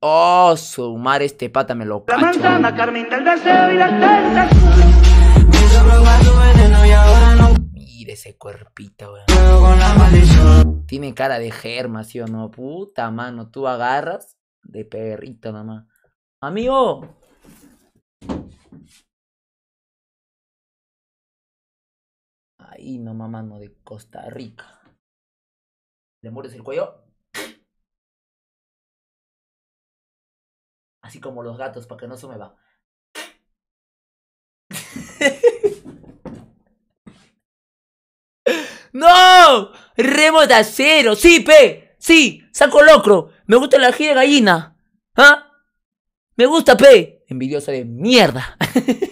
Oh, sumar este pata me lo cacho. La Mire ese cuerpito, weón. Tiene cara de germa, ¿sí o no? Puta mano, tú agarras de perrito mamá Amigo. Ahí mamá, mano, de Costa Rica. ¿Le mueres el cuello? Así como los gatos, para que no se me va. ¡No! Remo de acero. Sí, p, Sí, saco locro. Me gusta la gira de gallina. ¿Ah? Me gusta, p, Envidiosa de mierda.